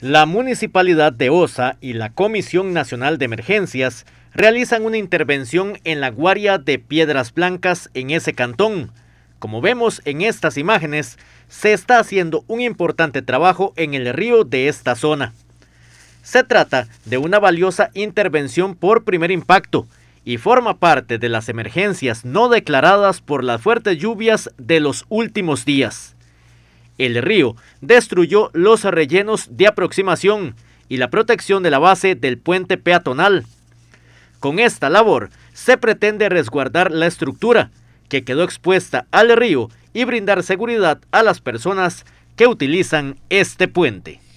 La Municipalidad de Osa y la Comisión Nacional de Emergencias realizan una intervención en la guardia de Piedras Blancas en ese cantón. Como vemos en estas imágenes, se está haciendo un importante trabajo en el río de esta zona. Se trata de una valiosa intervención por primer impacto y forma parte de las emergencias no declaradas por las fuertes lluvias de los últimos días el río destruyó los rellenos de aproximación y la protección de la base del puente peatonal. Con esta labor se pretende resguardar la estructura que quedó expuesta al río y brindar seguridad a las personas que utilizan este puente.